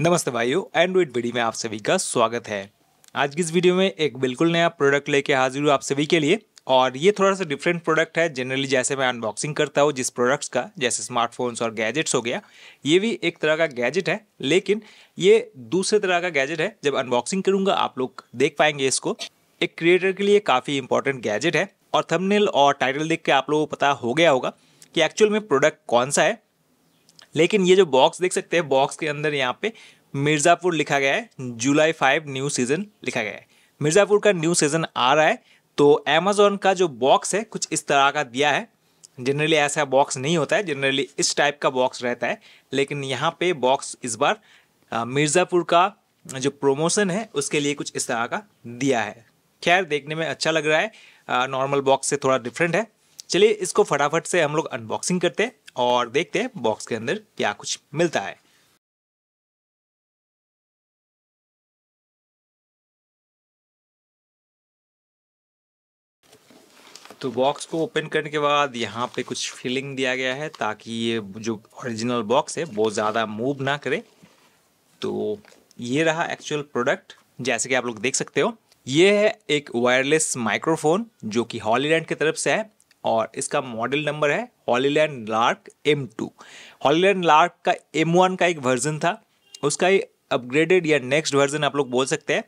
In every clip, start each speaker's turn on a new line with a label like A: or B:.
A: नमस्ते भाइयों Android video में आप सभी का स्वागत है आज की इस वीडियो में एक बिल्कुल नया प्रोडक्ट लेके हाजिर हूँ आप सभी के लिए और ये थोड़ा सा डिफरेंट प्रोडक्ट है जनरली जैसे मैं अनबॉक्सिंग करता हूँ जिस प्रोडक्ट्स का जैसे स्मार्टफोन्स और गैजेट्स हो गया ये भी एक तरह का गैजेट है लेकिन ये दूसरे तरह का गैजेट है जब अनबॉक्सिंग करूँगा आप लोग देख पाएंगे इसको एक क्रिएटर के लिए काफ़ी इंपॉर्टेंट गैजेट है और थमनेल और टाइटल देख के आप लोगों को पता हो गया होगा कि एक्चुअल में प्रोडक्ट कौन सा है लेकिन ये जो बॉक्स देख सकते हैं बॉक्स के अंदर यहाँ पे मिर्ज़ापुर लिखा गया है जुलाई फाइव न्यू सीज़न लिखा गया है मिर्ज़ापुर का न्यू सीज़न आ रहा है तो अमेजोन का जो बॉक्स है कुछ इस तरह का दिया है जनरली ऐसा बॉक्स नहीं होता है जनरली इस टाइप का बॉक्स रहता है लेकिन यहाँ पे बॉक्स इस बार मिर्ज़ापुर का जो प्रोमोशन है उसके लिए कुछ इस तरह का दिया है खैर देखने में अच्छा लग रहा है नॉर्मल बॉक्स से थोड़ा डिफरेंट है चलिए इसको फटाफट से हम लोग अनबॉक्सिंग करते हैं और देखते हैं बॉक्स के अंदर क्या कुछ मिलता है तो बॉक्स को ओपन करने के बाद यहाँ पे कुछ फिलिंग दिया गया है ताकि ये जो ओरिजिनल बॉक्स है वो ज़्यादा मूव ना करे तो ये रहा एक्चुअल प्रोडक्ट जैसे कि आप लोग देख सकते हो ये है एक वायरलेस माइक्रोफोन जो कि हॉलीलैंड की तरफ से है और इसका मॉडल नंबर है Hollyland Lark M two Hollyland Lark का एम वन का एक वर्जन था उसका ही अपग्रेडेड या नेक्स्ट वर्जन आप लोग बोल सकते हैं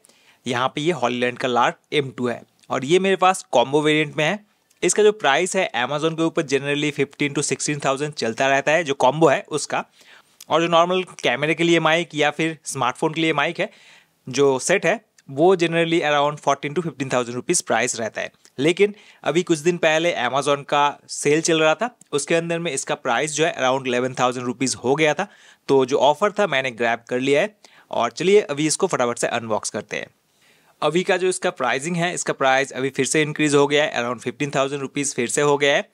A: यहाँ पे ये हॉलीलैंड का लार्क एम टू है और ये मेरे पास कॉम्बो वेरिएंट में है इसका जो प्राइस है अमेजोन के ऊपर generally fifteen to sixteen thousand चलता रहता है जो कॉम्बो है उसका और जो नॉर्मल कैमरे के लिए माइक या फिर स्मार्टफोन के लिए माइक है जो सेट है वो generally around fourteen to fifteen thousand rupees price रहता है लेकिन अभी कुछ दिन पहले अमेजोन का सेल चल रहा था उसके अंदर में इसका प्राइस जो है अराउंड एलेवन थाउजेंड रुपीज़ हो गया था तो जो ऑफ़र था मैंने ग्रैब कर लिया है और चलिए अभी इसको फटाफट से अनबॉक्स करते हैं अभी का जो इसका प्राइसिंग है इसका प्राइस अभी फिर से इंक्रीज़ हो गया है अराउंड फिफ्टीन थाउजेंड रुपीज़ फिर से हो गया है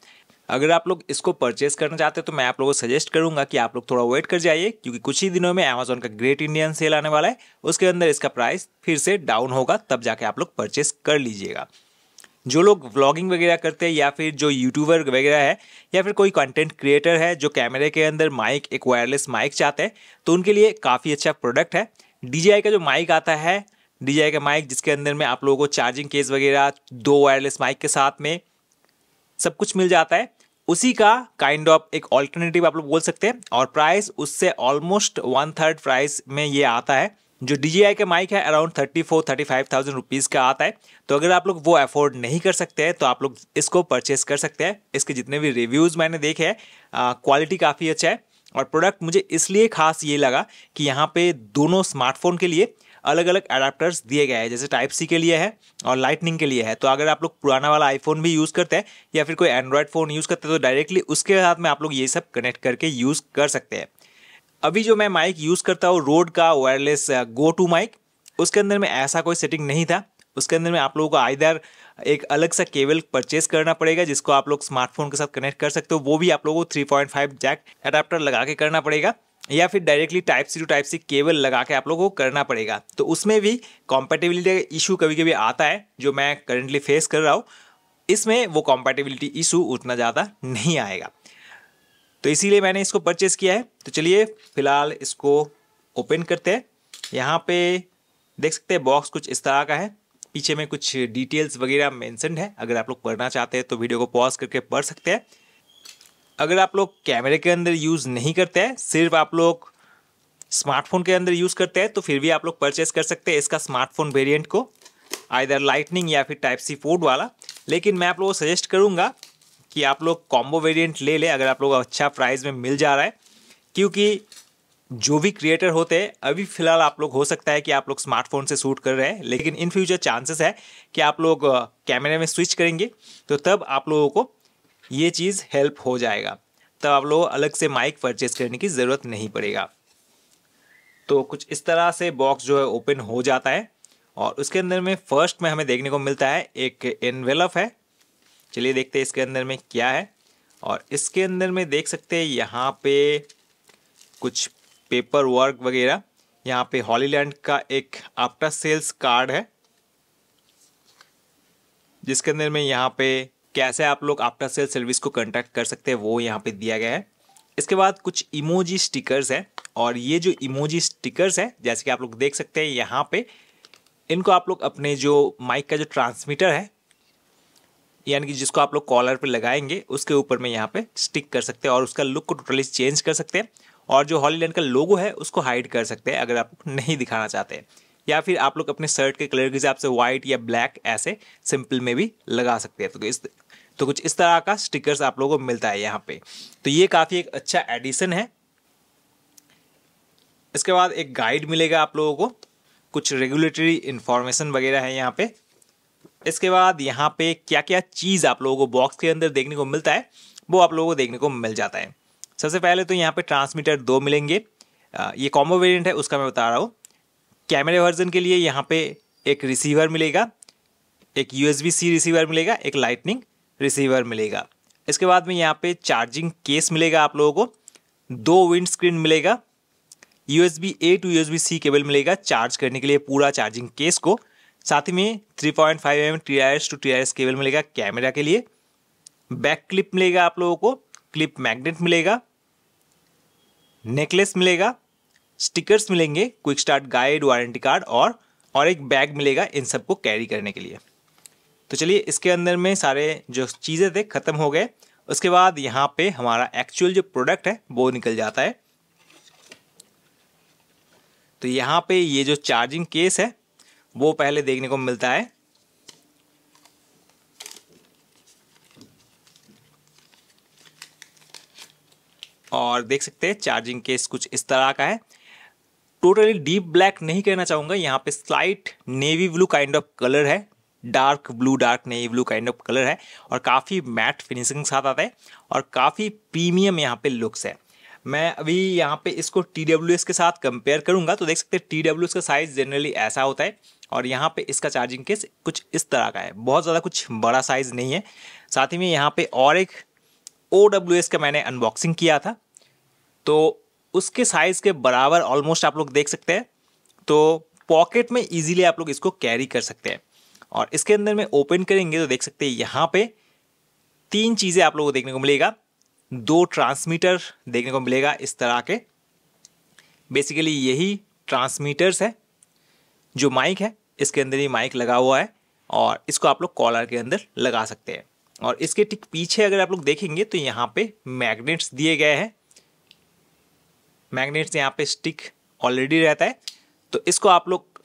A: अगर आप लोग इसको परचेस करना चाहते हो तो मैं आप लोगों को सजेस्ट करूंगा कि आप लोग थोड़ा वेट कर जाइए क्योंकि कुछ ही दिनों में अमेजोन का ग्रेट इंडियन सेल आने वाला है उसके अंदर इसका प्राइस फिर से डाउन होगा तब जाके आप लोग परचेस कर लीजिएगा जो लोग व्लॉगिंग वगैरह करते हैं या फिर जो यूट्यूबर वगैरह है या फिर कोई कंटेंट क्रिएटर है जो कैमरे के अंदर माइक एक वायरलेस माइक चाहते हैं तो उनके लिए काफ़ी अच्छा प्रोडक्ट है डी का जो माइक आता है डी का माइक जिसके अंदर में आप लोगों को चार्जिंग केस वगैरह दो वायरलेस माइक के साथ में सब कुछ मिल जाता है उसी का काइंड kind ऑफ of एक ऑल्टरनेटिव आप लोग बोल सकते हैं और प्राइस उससे ऑलमोस्ट वन थर्ड प्राइस में ये आता है जो डी का माइक है around thirty four thirty five thousand rupees का आता है तो अगर आप लोग वो अफोर्ड नहीं कर सकते हैं तो आप लोग इसको परचेस कर सकते हैं इसके जितने भी रिव्यूज़ मैंने देखे हैं क्वालिटी काफ़ी अच्छा है और प्रोडक्ट मुझे इसलिए खास ये लगा कि यहाँ पे दोनों स्मार्टफोन के लिए अलग अलग अडाप्टर्स दिए गए हैं जैसे टाइप सी के लिए है और लाइटनिंग के लिए है तो अगर आप लोग पुराना वाला आईफोन भी यूज़ करते हैं या फिर कोई एंड्रॉयड फ़ोन यूज़ करते हैं तो डायरेक्टली उसके साथ में आप लोग ये सब कनेक्ट करके यूज़ कर सकते हैं अभी जो मैं माइक यूज़ करता हूँ रोड का वायरलेस गो टू माइक उसके अंदर में ऐसा कोई सेटिंग नहीं था उसके अंदर में आप लोगों को आइधर एक अलग सा केबल परचेज करना पड़ेगा जिसको आप लोग स्मार्टफोन के साथ कनेक्ट कर सकते हो वो भी आप लोगों को 3.5 जैक अडाप्टर लगा के करना पड़ेगा या फिर directly type C to type C cable लगा के आप लोगों को करना पड़ेगा तो उसमें भी कॉम्पेटेबिलिटी का इशू कभी कभी आता है जो मैं करेंटली फेस कर रहा हूँ इसमें वो कॉम्पेटेबिलिटी इशू उतना ज़्यादा नहीं आएगा तो इसीलिए मैंने इसको परचेज़ किया है तो चलिए फ़िलहाल इसको ओपन करते हैं यहाँ पे देख सकते हैं बॉक्स कुछ इस तरह का है पीछे में कुछ डिटेल्स वगैरह मैंसनड है अगर आप लोग पढ़ना चाहते हैं तो वीडियो को पॉज करके पढ़ सकते हैं अगर आप लोग कैमरे के अंदर यूज़ नहीं करते हैं सिर्फ आप लोग स्मार्टफोन के अंदर यूज़ करते हैं तो फिर भी आप लोग परचेस कर सकते हैं इसका स्मार्टफोन वेरिएंट को आइधर लाइटनिंग या फिर टाइप सी फोर्ड वाला लेकिन मैं आप लोगों को सजेस्ट करूँगा कि आप लोग कॉम्बो वेरिएंट ले लें अगर आप लोग अच्छा प्राइस में मिल जा रहा है क्योंकि जो भी क्रिएटर होते हैं अभी फिलहाल आप लोग हो सकता है कि आप लोग स्मार्टफोन से शूट कर रहे हैं लेकिन इन फ्यूचर चांसेस है कि आप लोग कैमरे में स्विच करेंगे तो तब आप लोगों को ये चीज़ हेल्प हो जाएगा तब आप लोगों को अलग से माइक परचेज करने की ज़रूरत नहीं पड़ेगा तो कुछ इस तरह से बॉक्स जो है ओपन हो जाता है और उसके अंदर में फर्स्ट में हमें देखने को मिलता है एक एनवेलप है चलिए देखते हैं इसके अंदर में क्या है और इसके अंदर में देख सकते हैं यहाँ पे कुछ पेपर वर्क वगैरह यहाँ पे हॉलीलैंड का एक आफ्टर सेल्स कार्ड है जिसके अंदर में यहाँ पे कैसे आप लोग आफ्टर सेल्स सर्विस को कंटेक्ट कर सकते हैं वो यहाँ पे दिया गया है इसके बाद कुछ इमोजी स्टिकर्स हैं और ये जो इमोजी स्टिकर्स हैं जैसे कि आप लोग देख सकते हैं यहाँ पे इनको आप लोग अपने जो माइक का जो ट्रांसमीटर है यानी कि जिसको आप लोग कॉलर पर लगाएंगे उसके ऊपर में यहाँ पे स्टिक कर सकते हैं और उसका लुक को टोटली चेंज कर सकते हैं और जो हॉलीलैंड का लोगो है उसको हाइड कर सकते हैं अगर आप नहीं दिखाना चाहते हैं या फिर आप लोग अपने शर्ट के कलर के हिसाब से वाइट या ब्लैक ऐसे सिंपल में भी लगा सकते हैं तो इस तो कुछ इस तरह का स्टिकर्स आप लोगों को मिलता है यहाँ पे तो ये काफ़ी एक अच्छा एडिशन है इसके बाद एक गाइड मिलेगा आप लोगों को कुछ रेगुलेटरी इन्फॉर्मेशन वगैरह है यहाँ पे इसके बाद यहाँ पे क्या क्या चीज़ आप लोगों को बॉक्स के अंदर देखने को मिलता है वो आप लोगों को देखने को मिल जाता है सबसे पहले तो यहाँ पे ट्रांसमीटर दो मिलेंगे ये कॉम्बो वेरिएंट है उसका मैं बता रहा हूँ कैमरे वर्जन के लिए यहाँ पे एक रिसीवर मिलेगा एक यू सी रिसीवर मिलेगा एक लाइटनिंग रिसीवर मिलेगा इसके बाद में यहाँ पर चार्जिंग केस मिलेगा आप लोगों को दो विंड स्क्रीन मिलेगा U S B A to U S B C cable मिलेगा चार्ज करने के लिए पूरा चार्जिंग केस को साथ ही में 3.5 point five M T R S to T R S cable मिलेगा कैमरा के लिए बैक क्लिप मिलेगा आप लोगों को क्लिप मैग्नेट मिलेगा नेकलेस मिलेगा स्टिकर्स मिलेंगे quick start guide warranty card और और एक बैग मिलेगा इन सबको कैरी करने के लिए तो चलिए इसके अंदर में सारे जो चीज़ें थे ख़त्म हो गए उसके बाद यहाँ पे हमारा एक्चुअल जो प्रोडक्ट है वो निकल जाता है तो यहाँ पे ये जो चार्जिंग केस है वो पहले देखने को मिलता है और देख सकते हैं चार्जिंग केस कुछ इस तरह का है टोटली डीप ब्लैक नहीं कहना चाहूंगा यहाँ पे slight navy blue kind of colour है dark blue dark navy blue kind of colour है और काफ़ी मैट फिनिशिंग के साथ आता है और काफ़ी प्रीमियम यहाँ पे लुक्स है मैं अभी यहाँ पे इसको टी के साथ कंपेयर करूंगा तो देख सकते हैं टी का साइज़ जनरली ऐसा होता है और यहाँ पे इसका चार्जिंग केस कुछ इस तरह का है बहुत ज़्यादा कुछ बड़ा साइज़ नहीं है साथ ही में यहाँ पे और एक ओ डब्ल्यू एस का मैंने अनबॉक्सिंग किया था तो उसके साइज़ के बराबर ऑलमोस्ट आप लोग देख सकते हैं तो पॉकेट में ईजिली आप लोग इसको कैरी कर सकते हैं और इसके अंदर में ओपन करेंगे तो देख सकते हैं यहाँ पर तीन चीज़ें आप लोगों को देखने को मिलेगा दो ट्रांसमीटर देखने को मिलेगा इस तरह के बेसिकली यही ट्रांसमीटर्स है जो माइक है इसके अंदर ही माइक लगा हुआ है और इसको आप लोग कॉलर के अंदर लगा सकते हैं और इसके ठीक पीछे अगर आप लोग देखेंगे तो यहाँ पे मैग्नेट्स दिए गए हैं मैग्नेट्स यहाँ पे स्टिक ऑलरेडी रहता है तो इसको आप लोग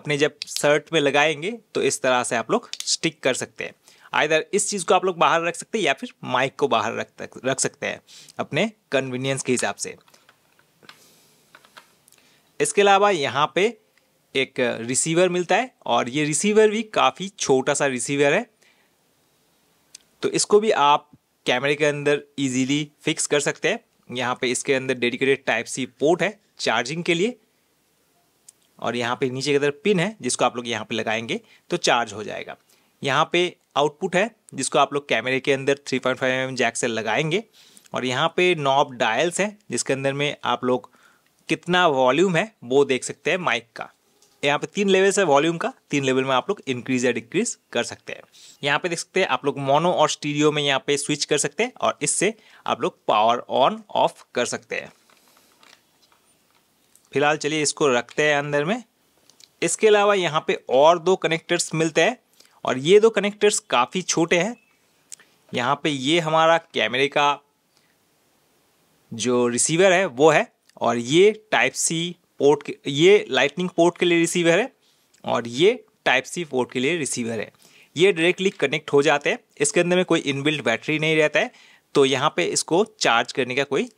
A: अपने जब शर्ट में लगाएंगे तो इस तरह से आप लोग स्टिक कर सकते हैं आइधर इस चीज़ को आप लोग बाहर रख सकते हैं या फिर माइक को बाहर रख रख सकते हैं अपने कन्वीनियंस के हिसाब से इसके अलावा यहाँ पे एक रिसीवर मिलता है और ये रिसीवर भी काफ़ी छोटा सा रिसीवर है तो इसको भी आप कैमरे के अंदर इजीली फिक्स कर सकते हैं यहाँ पे इसके अंदर डेडिकेटेड टाइप सी पोर्ट है चार्जिंग के लिए और यहाँ पे नीचे की तरफ पिन है जिसको आप लोग यहाँ पे लगाएंगे तो चार्ज हो जाएगा यहाँ पे आउटपुट है जिसको आप लोग कैमरे के अंदर 3.5 पॉइंट mm जैक से लगाएंगे और यहाँ पे नॉब डायल्स हैं जिसके अंदर में आप लोग कितना वॉल्यूम है वो देख सकते हैं माइक का यहाँ पे तीन लेवल्स है वॉल्यूम का तीन लेवल में आप लोग इंक्रीज या डिक्रीज कर सकते हैं यहाँ पे देख सकते हैं आप लोग मोनो और स्टीरियो में यहाँ पे स्विच कर सकते हैं और इससे आप लोग पावर ऑन ऑफ कर सकते हैं फिलहाल चलिए इसको रखते हैं अंदर में इसके अलावा यहाँ पे और दो कनेक्टर्स मिलते हैं और ये दो कनेक्टर्स काफ़ी छोटे हैं यहाँ पे ये हमारा कैमरे का जो रिसीवर है वो है और ये टाइप सी पोर्ट के ये लाइटनिंग पोर्ट के लिए रिसीवर है और ये टाइप सी पोर्ट के लिए रिसीवर है ये डायरेक्टली कनेक्ट हो जाते हैं इसके अंदर में कोई इनबिल्ट बैटरी नहीं रहता है तो यहाँ पे इसको चार्ज करने का कोई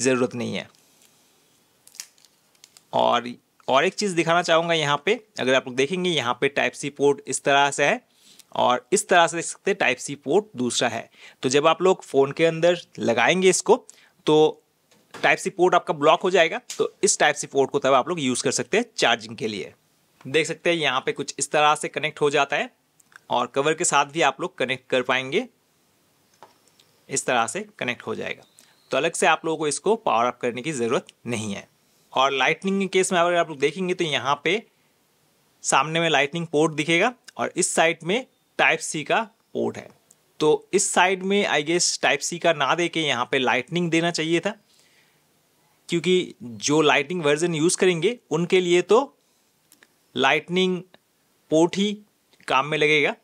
A: ज़रूरत नहीं है और और एक चीज़ दिखाना चाहूँगा यहाँ पे अगर आप लोग देखेंगे यहाँ पे टाइप सी पोर्ट इस तरह से है और इस तरह से देख सकते हैं टाइप सी पोर्ट दूसरा है तो जब आप लोग फ़ोन के अंदर लगाएंगे इसको तो टाइप सी पोर्ट आपका ब्लॉक हो जाएगा तो इस टाइप सी पोर्ट को तब आप लोग यूज़ कर सकते हैं चार्जिंग के लिए देख सकते हैं यहाँ पे कुछ इस तरह से कनेक्ट हो जाता है और कवर के साथ भी आप लोग कनेक्ट कर पाएंगे इस तरह से कनेक्ट हो जाएगा तो अलग से आप लोगों को इसको पावर अप करने की ज़रूरत नहीं है और लाइटनिंग के केस में अगर आप लोग देखेंगे तो यहाँ पे सामने में लाइटनिंग पोर्ट दिखेगा और इस साइड में टाइप सी का पोर्ट है तो इस साइड में आई गेस टाइप सी का ना दे के यहाँ पे लाइटनिंग देना चाहिए था क्योंकि जो लाइटनिंग वर्जन यूज़ करेंगे उनके लिए तो लाइटनिंग पोर्ट ही काम में लगेगा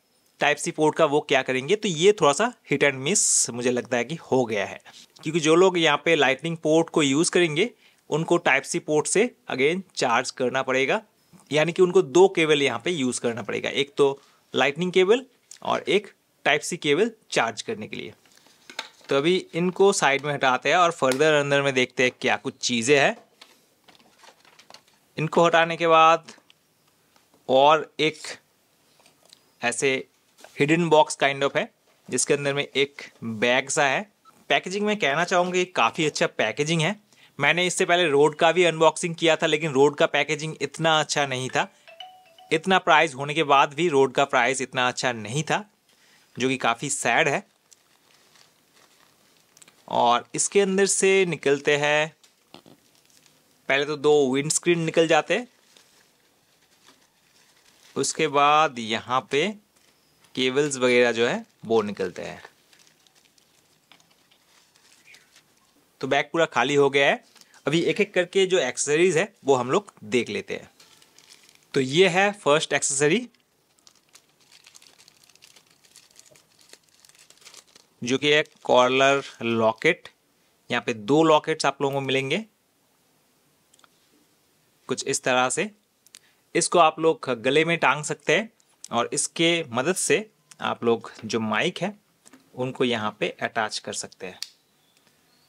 A: टाइप सी पोर्ट का वो क्या करेंगे तो ये थोड़ा सा हिट एंड मिस मुझे लगता है कि हो गया है क्योंकि जो लोग यहाँ पे लाइटनिंग पोर्ट को यूज़ करेंगे उनको टाइप सी पोर्ट से अगेन चार्ज करना पड़ेगा यानी कि उनको दो केबल यहाँ पे यूज़ करना पड़ेगा एक तो लाइटनिंग केबल और एक टाइप सी केबल चार्ज करने के लिए तो अभी इनको साइड में हटाते हैं और फर्दर अंदर में देखते हैं क्या कुछ चीज़ें हैं इनको हटाने के बाद और एक ऐसे हिडन बॉक्स काइंड ऑफ है जिसके अंदर में एक बैग सा है पैकेजिंग में कहना चाहूँगी काफ़ी अच्छा पैकेजिंग है मैंने इससे पहले रोड का भी अनबॉक्सिंग किया था लेकिन रोड का पैकेजिंग इतना अच्छा नहीं था इतना प्राइस होने के बाद भी रोड का प्राइस इतना अच्छा नहीं था जो कि काफ़ी सैड है और इसके अंदर से निकलते हैं पहले तो दो विंड स्क्रीन निकल जाते उसके बाद यहाँ पे केबल्स वगैरह जो है वो निकलते हैं तो बैग पूरा खाली हो गया है अभी एक एक करके जो एक्सेसरीज है वो हम लोग देख लेते हैं तो ये है फर्स्ट एक्सेसरी जो कि है कॉलर लॉकेट यहाँ पे दो लॉकेट्स आप लोगों को मिलेंगे कुछ इस तरह से इसको आप लोग गले में टांग सकते हैं और इसके मदद से आप लोग जो माइक है उनको यहाँ पे अटैच कर सकते हैं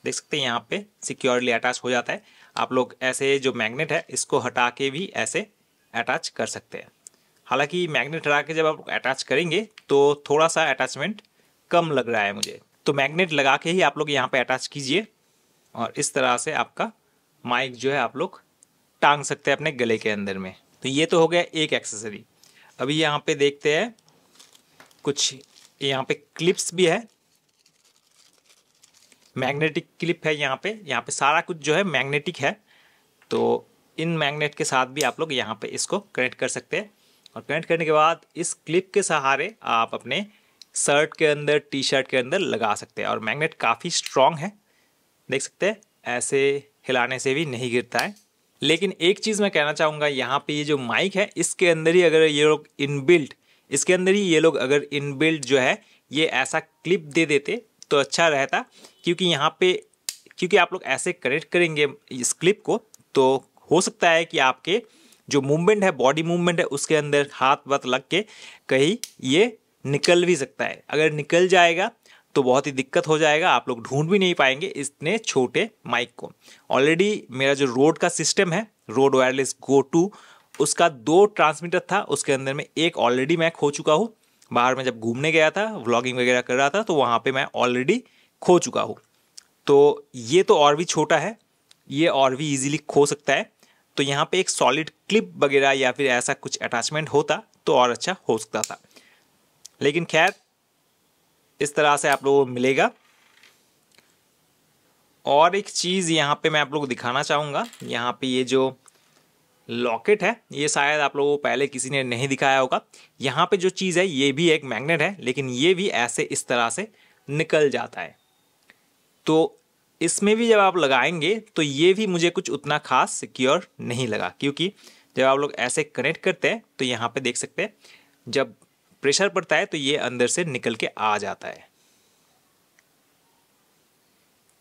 A: देख सकते हैं यहाँ पे सिक्योरली अटैच हो जाता है आप लोग ऐसे जो मैग्नेट है इसको हटा के भी ऐसे अटैच कर सकते हैं हालांकि मैग्नेट हटा के जब आप अटैच करेंगे तो थोड़ा सा अटैचमेंट कम लग रहा है मुझे तो मैग्नेट लगा के ही आप लोग यहाँ पे अटैच कीजिए और इस तरह से आपका माइक जो है आप लोग टांग सकते हैं अपने गले के अंदर में तो ये तो हो गया एक एक्सेसरी अभी यहाँ पे देखते हैं कुछ यहाँ पे क्लिप्स भी है मैग्नेटिक क्लिप है यहाँ पे यहाँ पे सारा कुछ जो है मैग्नेटिक है तो इन मैग्नेट के साथ भी आप लोग यहाँ पे इसको कनेक्ट कर सकते हैं और कनेक्ट करने के बाद इस क्लिप के सहारे आप अपने शर्ट के अंदर टी शर्ट के अंदर लगा सकते हैं और मैग्नेट काफ़ी स्ट्रॉन्ग है देख सकते हैं ऐसे हिलाने से भी नहीं गिरता है लेकिन एक चीज़ मैं कहना चाहूँगा यहाँ पे ये जो माइक है इसके अंदर ही अगर ये लोग इनबिल्ट इसके अंदर ही ये लोग अगर इनबिल्ट जो है ये ऐसा क्लिप दे देते तो अच्छा रहता क्योंकि यहाँ पे क्योंकि आप लोग ऐसे कनेक्ट करेंगे इस क्लिप को तो हो सकता है कि आपके जो मूवमेंट है बॉडी मूवमेंट है उसके अंदर हाथ वत लग के कहीं ये निकल भी सकता है अगर निकल जाएगा तो बहुत ही दिक्कत हो जाएगा आप लोग ढूंढ भी नहीं पाएंगे इतने छोटे माइक को ऑलरेडी मेरा जो रोड का सिस्टम है रोड वायरलेस गो टू उसका दो ट्रांसमीटर था उसके अंदर में एक ऑलरेडी मैं खो चुका हूँ बाहर में जब घूमने गया था व्लॉगिंग वगैरह कर रहा था तो वहाँ पे मैं ऑलरेडी खो चुका हूँ तो ये तो और भी छोटा है ये और भी इजीली खो सकता है तो यहाँ पे एक सॉलिड क्लिप वगैरह या फिर ऐसा कुछ अटैचमेंट होता तो और अच्छा हो सकता था लेकिन खैर इस तरह से आप लोगों को मिलेगा और एक चीज़ यहाँ पे मैं आप लोग को दिखाना चाहूँगा यहाँ पे ये जो लॉकेट है ये शायद आप लोगों को पहले किसी ने नहीं दिखाया होगा यहाँ पे जो चीज़ है ये भी एक मैग्नेट है लेकिन ये भी ऐसे इस तरह से निकल जाता है तो इसमें भी जब आप लगाएंगे तो ये भी मुझे कुछ उतना खास सिक्योर नहीं लगा क्योंकि जब आप लोग ऐसे कनेक्ट करते हैं तो यहाँ पे देख सकते हैं जब प्रेशर पड़ता है तो ये अंदर से निकल के आ जाता है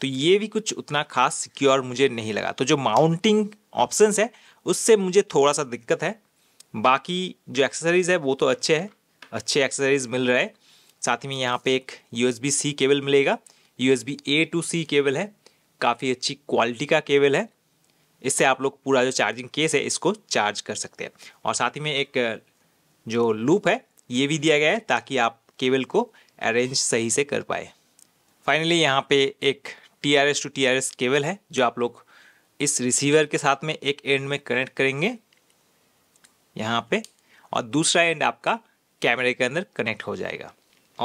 A: तो ये भी कुछ उतना खास सिक्योर मुझे नहीं लगा तो जो माउंटिंग ऑप्शन है उससे मुझे थोड़ा सा दिक्कत है बाकी जो एक्सेसरीज़ है वो तो अच्छे हैं अच्छे एक्सेसरीज़ मिल रहे हैं साथ ही में यहाँ पे एक यू सी केबल मिलेगा U A to C cable है काफ़ी अच्छी क्वालिटी का केबल है इससे आप लोग पूरा जो चार्जिंग केस है इसको चार्ज कर सकते हैं और साथ ही में एक जो लूप है ये भी दिया गया है ताकि आप केबल को अरेंज सही से कर पाए फाइनली यहाँ पे एक T R S to T R S cable है जो आप लोग इस रिसीवर के साथ में एक एंड में कनेक्ट करेंगे यहाँ पे और दूसरा एंड आपका कैमरे के अंदर कनेक्ट हो जाएगा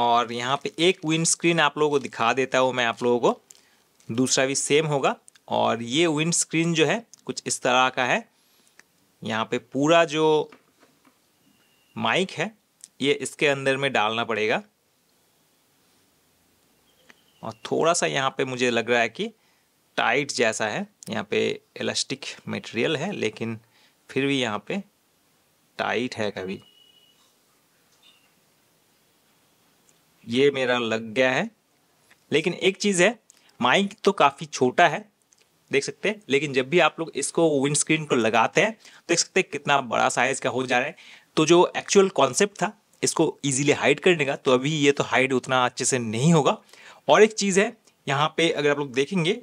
A: और यहाँ पे एक विंड स्क्रीन आप लोगों को दिखा देता हूँ मैं आप लोगों को दूसरा भी सेम होगा और ये विंड स्क्रीन जो है कुछ इस तरह का है यहाँ पे पूरा जो माइक है ये इसके अंदर में डालना पड़ेगा और थोड़ा सा यहाँ पे मुझे लग रहा है कि टाइट जैसा है यहाँ पे इलास्टिक मटेरियल है लेकिन फिर भी यहाँ पे टाइट है कभी ये मेरा लग गया है लेकिन एक चीज़ है माइक तो काफ़ी छोटा है देख सकते हैं लेकिन जब भी आप लोग इसको विंडस्क्रीन को लगाते हैं देख सकते हैं कितना बड़ा साइज का हो जा रहा है तो जो एक्चुअल कॉन्सेप्ट था इसको ईजिली हाइड कर देगा तो अभी ये तो हाइड उतना अच्छे से नहीं होगा और एक चीज़ है यहाँ पे अगर आप लोग देखेंगे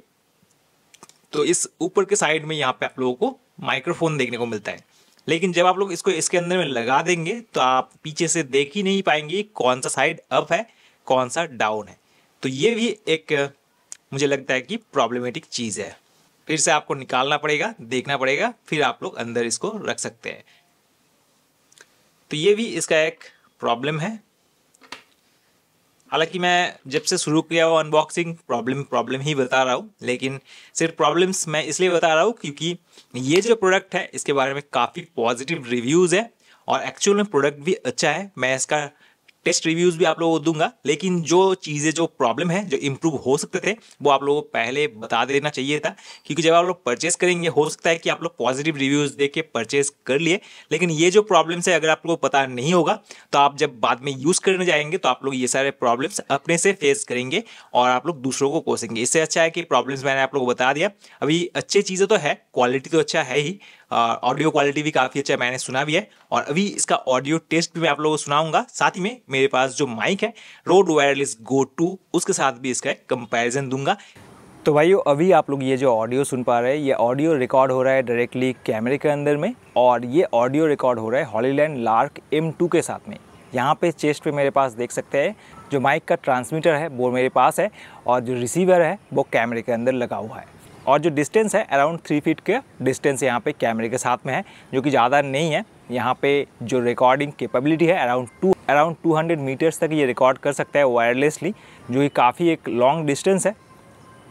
A: तो इस ऊपर के साइड में यहाँ पे आप लोगों को माइक्रोफोन देखने को मिलता है लेकिन जब आप लोग इसको इसके अंदर में लगा देंगे तो आप पीछे से देख ही नहीं पाएंगे कौन सा साइड अप है कौन सा डाउन है तो ये भी एक मुझे लगता है कि प्रॉब्लमेटिक चीज़ है फिर से आपको निकालना पड़ेगा देखना पड़ेगा फिर आप लोग अंदर इसको रख सकते हैं तो ये भी इसका एक प्रॉब्लम है हालांकि मैं जब से शुरू किया हुआ अनबॉक्सिंग प्रॉब्लम प्रॉब्लम ही बता रहा हूँ लेकिन सिर्फ प्रॉब्लम्स मैं इसलिए बता रहा हूँ क्योंकि ये जो प्रोडक्ट है इसके बारे में काफ़ी पॉजिटिव रिव्यूज़ है और एक्चुअल में प्रोडक्ट भी अच्छा है मैं इसका टेस्ट रिव्यूज भी आप लोगों को दूंगा लेकिन जो चीज़ें जो प्रॉब्लम है जो इम्प्रूव हो सकते थे वो आप लोगों को पहले बता देना चाहिए था क्योंकि जब आप लोग परचेस करेंगे हो सकता है कि आप लोग पॉजिटिव रिव्यूज़ दे के परचेस कर लिए लेकिन ये जो प्रॉब्लम्स है अगर आप लोग को पता नहीं होगा तो आप जब बाद में यूज़ करने जाएंगे तो आप लोग ये सारे प्रॉब्लम्स अपने से फेस करेंगे और आप लोग दूसरों को कोसेंगे इससे अच्छा है कि प्रॉब्लम्स मैंने आप लोग को बता दिया अभी अच्छी चीज़ें तो है क्वालिटी तो अच्छा है ही ऑडियो क्वालिटी भी काफ़ी अच्छा है मैंने सुना भी है और अभी इसका ऑडियो टेस्ट भी मैं आप लोगों को सुनाऊंगा साथ ही में मेरे पास जो माइक है रोड वायरलेस गो टू उसके साथ भी इसका कंपेरिजन दूंगा तो भाई अभी आप लोग ये जो ऑडियो सुन पा रहे हैं ये ऑडियो रिकॉर्ड हो रहा है डायरेक्टली कैमरे के अंदर में और ये ऑडियो रिकॉर्ड हो रहा है हॉलीलैंड लार्क एम के साथ में यहाँ पे चेस्ट पे मेरे पास देख सकते हैं जो माइक का ट्रांसमीटर है वो मेरे पास है और जो रिसीवर है वो कैमरे के अंदर लगा हुआ है और जो डिस्टेंस है अराउंड थ्री फीट के डिस्टेंस यहाँ पे कैमरे के साथ में है जो कि ज़्यादा नहीं है यहाँ पे जो रिकॉर्डिंग कैपेबिलिटी है around to around hundred metres तक ये रिकॉर्ड कर सकता है वायरलेसली जो कि काफ़ी एक लॉन्ग डिस्टेंस है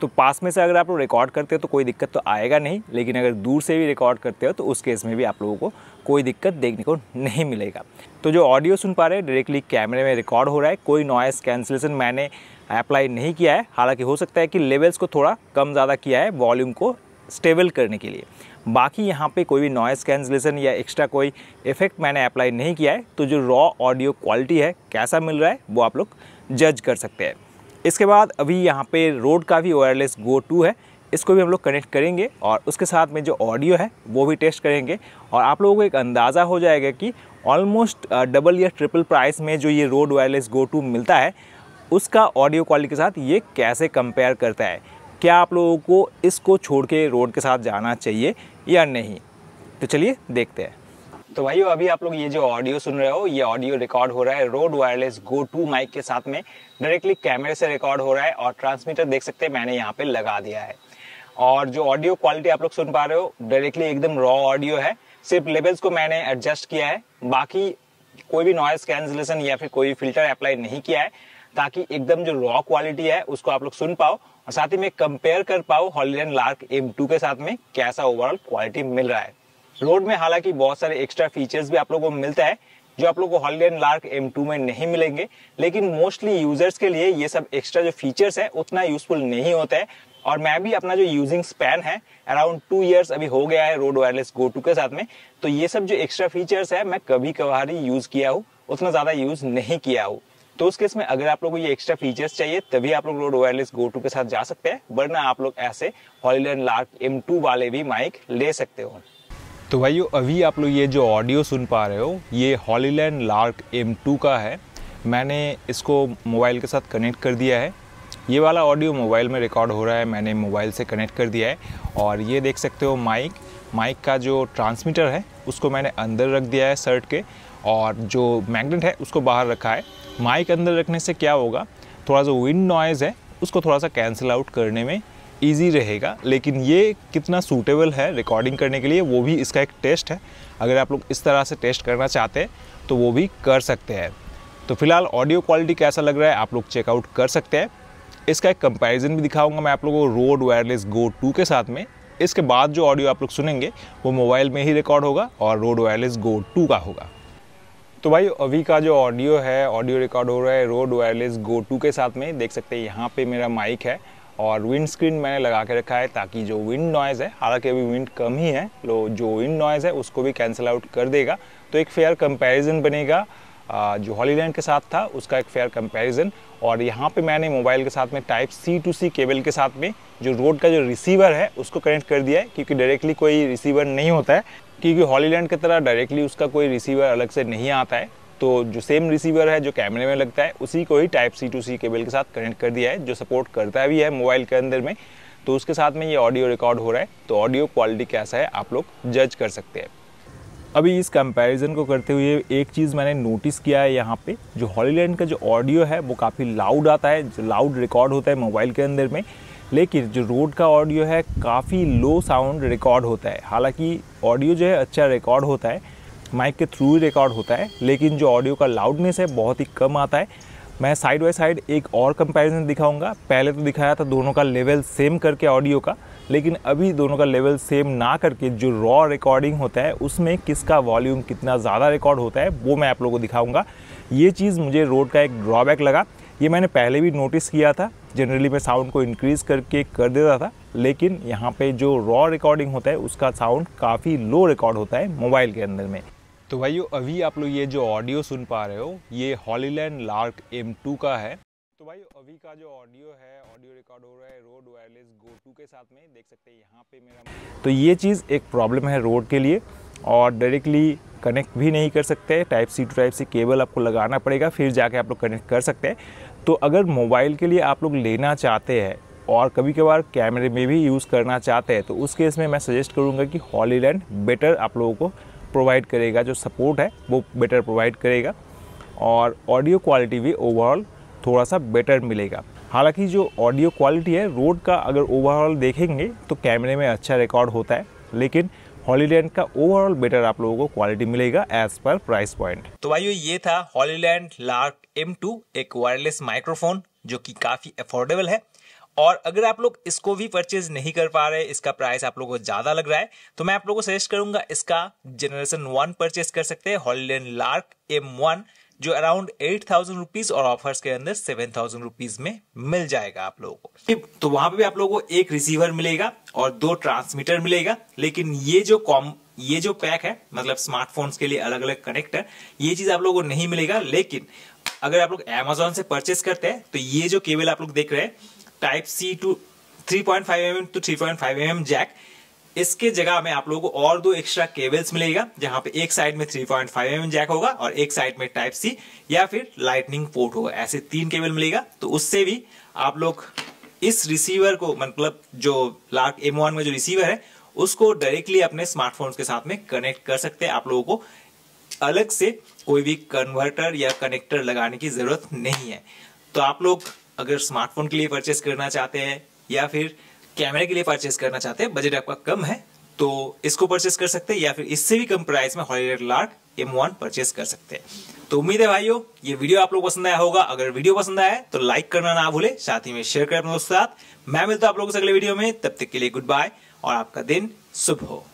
A: तो पास में से अगर आप लोग रिकॉर्ड करते हो तो कोई दिक्कत तो आएगा नहीं लेकिन अगर दूर से भी रिकॉर्ड करते हो तो उस केस में भी आप लोगों को कोई दिक्कत देखने को नहीं मिलेगा तो जो ऑडियो सुन पा रहे हैं डायरेक्टली कैमरे में रिकॉर्ड हो रहा है कोई नॉइस कैंसिलेशन मैंने अप्लाई नहीं किया है हालांकि हो सकता है कि लेवल्स को थोड़ा कम ज़्यादा किया है वॉल्यूम को स्टेबल करने के लिए बाकी यहाँ पे कोई भी नॉइज़ कैंसलेशन या एक्स्ट्रा कोई इफेक्ट मैंने अप्लाई नहीं किया है तो जो रॉ ऑडियो क्वालिटी है कैसा मिल रहा है वो आप लोग जज कर सकते हैं इसके बाद अभी यहाँ पे रोड का भी वायरलेस गो टू है इसको भी हम लोग कनेक्ट करेंगे और उसके साथ में जो ऑडियो है वो भी टेस्ट करेंगे और आप लोगों को एक अंदाज़ा हो जाएगा कि ऑलमोस्ट डबल या ट्रिपल प्राइस में जो ये रोड वायरलेस गो टू मिलता है उसका ऑडियो क्वालिटी के साथ ये कैसे कंपेयर करता है क्या आप लोगों को इसको छोड़ के रोड के साथ जाना चाहिए या नहीं तो चलिए देखते हैं तो भाई अभी आप लोग ये जो ऑडियो सुन रहे हो ये ऑडियो रिकॉर्ड हो रहा है Rode wireless go two mic के साथ में डायरेक्टली कैमरे से रिकॉर्ड हो रहा है और ट्रांसमीटर देख सकते हैं मैंने यहाँ पे लगा दिया है और जो ऑडियो क्वालिटी आप लोग सुन पा रहे हो डायरेक्टली एकदम रॉ ऑडियो है सिर्फ लेवल्स को मैंने एडजस्ट किया है बाकी कोई भी नॉइस कैंसलेशन या फिर कोई फिल्टर अप्लाई नहीं किया है ताकि एकदम जो रॉ क्वालिटी है उसको आप लोग सुन पाओ और साथ ही में कंपेयर कर पाओ हॉलीडेन लार्क एम के साथ में कैसा ओवरऑल क्वालिटी मिल रहा है रोड में हालांकि बहुत सारे एक्स्ट्रा फीचर्स भी आप लोगों को मिलता है जो आप लोगों को हॉलीडेन लार्क एम में नहीं मिलेंगे लेकिन मोस्टली यूजर्स के लिए ये सब एक्स्ट्रा जो फीचर्स है उतना यूजफुल नहीं होता है और मैं भी अपना जो यूजिंग स्पैन है अराउंड टू ईयर्स अभी हो गया है रोड वायरलेस गो टू के साथ में तो ये सब जो एक्स्ट्रा फीचर्स है मैं कभी कभार ही यूज किया हूँ उतना ज्यादा यूज नहीं किया हूँ तो उस केस में अगर आप लोगों को ये एक्स्ट्रा फीचर्स चाहिए तभी आप लोग रोड वायरलेस गो टू के साथ जा सकते हैं वरना आप लोग ऐसे हॉलीलैंड लार्क एम टू वाले भी माइक ले सकते हो तो भाइयों अभी आप लोग ये जो ऑडियो सुन पा रहे हो ये हॉलीलैंड लार्क एम टू का है मैंने इसको मोबाइल के साथ कनेक्ट कर दिया है ये वाला ऑडियो मोबाइल में रिकॉर्ड हो रहा है मैंने मोबाइल से कनेक्ट कर दिया है और ये देख सकते हो माइक माइक का जो ट्रांसमीटर है उसको मैंने अंदर रख दिया है शर्ट के और जो मैग्नेट है उसको बाहर रखा है माइक अंदर रखने से क्या होगा थोड़ा सा विंड नॉइज़ है उसको थोड़ा सा कैंसिल आउट करने में ईजी रहेगा लेकिन ये कितना सूटेबल है रिकॉर्डिंग करने के लिए वो भी इसका एक टेस्ट है अगर आप लोग इस तरह से टेस्ट करना चाहते हैं तो वो भी कर सकते हैं तो फिलहाल ऑडियो क्वालिटी कैसा लग रहा है आप लोग चेकआउट कर सकते हैं इसका एक कंपैरिजन भी दिखाऊंगा मैं आप लोगों को रोड वायरलेस गो टू के साथ में इसके बाद जो ऑडियो आप लोग सुनेंगे वो मोबाइल में ही रिकॉर्ड होगा और रोड वायरलेस गो टू का होगा तो भाई अभी का जो ऑडियो है ऑडियो रिकॉर्ड हो रहा है रोड वायरलेस गो टू के साथ में देख सकते हैं यहाँ पे मेरा माइक है और विंड स्क्रीन मैंने लगा के रखा है ताकि जो विंड नॉइज़ है हालांकि अभी विंड कम ही है लो तो जो विंड नॉइज़ है उसको भी कैंसिल आउट कर देगा तो एक फेयर कंपैरिजन बनेगा जो हॉलीलैंड के साथ था उसका एक फेयर कंपैरिजन और यहाँ पे मैंने मोबाइल के साथ में type C to C cable के साथ में जो रोड का जो रिसीवर है उसको कनेक्ट कर दिया है क्योंकि डायरेक्टली कोई रिसीवर नहीं होता है क्योंकि हॉलीलैंड की तरह डायरेक्टली उसका कोई रिसीवर अलग से नहीं आता है तो जो सेम रिसीवर है जो कैमरे में लगता है उसी को ही type C to C cable के साथ कनेक्ट कर दिया है जो सपोर्ट करता भी है मोबाइल के अंदर में तो उसके साथ में ये ऑडियो रिकॉर्ड हो रहा है तो ऑडियो क्वालिटी कैसा है आप लोग जज कर सकते हैं अभी इस कंपैरिजन को करते हुए एक चीज़ मैंने नोटिस किया है यहाँ पे जो हॉलीलैंड का जो ऑडियो है वो काफ़ी लाउड आता है जो लाउड रिकॉर्ड होता है मोबाइल के अंदर में लेकिन जो रोड का ऑडियो है काफ़ी लो साउंड रिकॉर्ड होता है हालांकि ऑडियो जो है अच्छा रिकॉर्ड होता है माइक के थ्रू ही रिकॉर्ड होता है लेकिन जो ऑडियो का लाउडनेस है बहुत ही कम आता है मैं साइड बाई साइड एक और कंपैरिजन दिखाऊंगा पहले तो दिखाया था दोनों का लेवल सेम करके ऑडियो का लेकिन अभी दोनों का लेवल सेम ना करके जो रॉ रिकॉर्डिंग होता है उसमें किसका वॉल्यूम कितना ज़्यादा रिकॉर्ड होता है वो मैं आप लोगों को दिखाऊंगा ये चीज़ मुझे रोड का एक ड्रॉबैक लगा ये मैंने पहले भी नोटिस किया था जनरली मैं साउंड को इंक्रीज़ करके कर देता था लेकिन यहाँ पे जो रॉ रिकॉर्डिंग होता है उसका साउंड काफ़ी लो रिकॉर्ड होता है मोबाइल के अंदर में तो भाइयों अभी आप लोग ये जो ऑडियो सुन पा रहे हो ये हॉलीलैंड लार्क एम टू का है तो भाई अभी का जो ऑडियो है ऑडियो रिकॉर्ड हो रहा है रोड वायरलेस गो टू के साथ में देख सकते हैं यहाँ पे मेरा तो ये चीज़ एक प्रॉब्लम है रोड के लिए और डायरेक्टली कनेक्ट भी नहीं कर सकते type C to type C cable आपको लगाना पड़ेगा फिर जाके आप लोग कनेक्ट कर सकते हैं तो अगर मोबाइल के लिए आप लोग लेना चाहते हैं और कभी कभार कैमरे में भी यूज़ करना चाहते हैं तो उस केस में मैं सजेस्ट करूँगा कि हॉलीलैंड बेटर आप लोगों को प्रोवाइड करेगा जो सपोर्ट है वो बेटर प्रोवाइड करेगा और ऑडियो क्वालिटी भी ओवरऑल थोड़ा सा बेटर मिलेगा हालांकि जो ऑडियो क्वालिटी है रोड का अगर ओवरऑल देखेंगे तो कैमरे में अच्छा रिकॉर्ड होता है लेकिन हॉलीलैंड का ओवरऑल बेटर आप लोगों को क्वालिटी मिलेगा एज पर प्राइस पॉइंट तो भाई ये था हॉलीलैंड लार्क एम टू एक वायरलेस माइक्रोफोन जो कि काफी अफोर्डेबल है और अगर आप लोग इसको भी परचेज नहीं कर पा रहे इसका प्राइस आप लोगों को ज्यादा लग रहा है तो मैं आप लोगों को सजेस्ट करूंगा इसका जनरेशन वन परचेज कर सकते हैं हॉलीलैंड लार्क एम वन जो अराउंड एट थाउजेंड रुपीज और ऑफर्स के अंदर सेवन थाउजेंड रुपीज में मिल जाएगा आप लोगों को तो वहां पे भी आप लोगों को एक रिसीवर मिलेगा और दो ट्रांसमीटर मिलेगा लेकिन ये जो कॉम ये जो पैक है मतलब स्मार्टफोन्स के लिए अलग अलग कनेक्टर ये चीज आप लोगों को नहीं मिलेगा लेकिन अगर आप लोग एमेजोन से परचेस करते हैं तो ये जो केबल आप लोग देख रहे हैं type C to three point five M to three point five M M jack इसके जगह में आप लोगों को और दो एक्स्ट्रा केबल्स मिलेगा जहां पे एक साइड में 3.5 पॉइंट mm जैक होगा और एक साइड में टाइप सी या फिर लाइटनिंग पोर्ट होगा ऐसे तीन केबल मिलेगा तो उससे भी आप लोग इस रिसीवर को मतलब जो लार्क एम में जो रिसीवर है उसको डायरेक्टली अपने स्मार्टफोन के साथ में कनेक्ट कर सकते हैं आप लोगों को अलग से कोई भी कन्वर्टर या कनेक्टर लगाने की जरूरत नहीं है तो आप लोग अगर स्मार्टफोन के लिए परचेस करना चाहते हैं या फिर कैमरे के लिए परचेस करना चाहते हैं बजट आपका कम है तो इसको परचेस कर सकते हैं या फिर इससे भी कम प्राइस में Hollyland Lark M one purchase कर सकते हैं तो उम्मीद है भाइयों ये वीडियो आप लोग पसंद आया होगा अगर वीडियो पसंद आया तो लाइक करना ना भूले साथ ही में शेयर करें अपने दोस्तों के साथ मैं मिलता हूं आप लोगों से अगले वीडियो में तब तक के लिए गुड बाय और आपका दिन शुभ हो